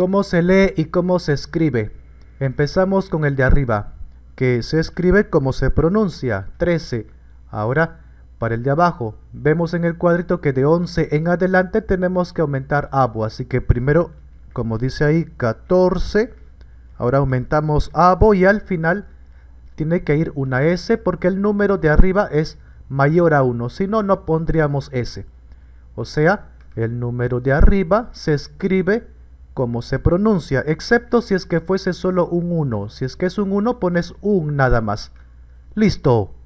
¿Cómo se lee y cómo se escribe? Empezamos con el de arriba, que se escribe como se pronuncia, 13. Ahora, para el de abajo, vemos en el cuadrito que de 11 en adelante tenemos que aumentar abo, así que primero, como dice ahí, 14. Ahora aumentamos abo y al final tiene que ir una S porque el número de arriba es mayor a 1, si no, no pondríamos S. O sea, el número de arriba se escribe como se pronuncia, excepto si es que fuese solo un 1. Si es que es un 1, pones un nada más. Listo.